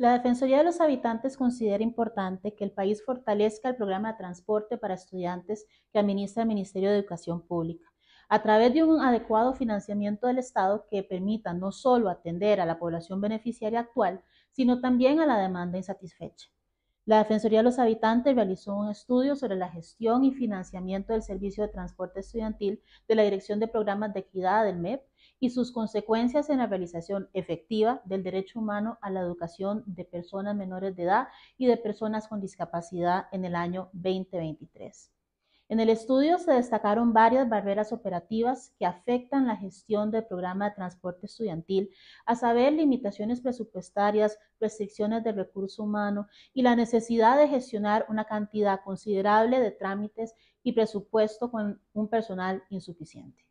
La Defensoría de los Habitantes considera importante que el país fortalezca el programa de transporte para estudiantes que administra el Ministerio de Educación Pública a través de un adecuado financiamiento del Estado que permita no solo atender a la población beneficiaria actual, sino también a la demanda insatisfecha. La Defensoría de los Habitantes realizó un estudio sobre la gestión y financiamiento del servicio de transporte estudiantil de la Dirección de Programas de Equidad del MEP y sus consecuencias en la realización efectiva del derecho humano a la educación de personas menores de edad y de personas con discapacidad en el año 2023. En el estudio se destacaron varias barreras operativas que afectan la gestión del programa de transporte estudiantil, a saber, limitaciones presupuestarias, restricciones de recurso humano y la necesidad de gestionar una cantidad considerable de trámites y presupuesto con un personal insuficiente.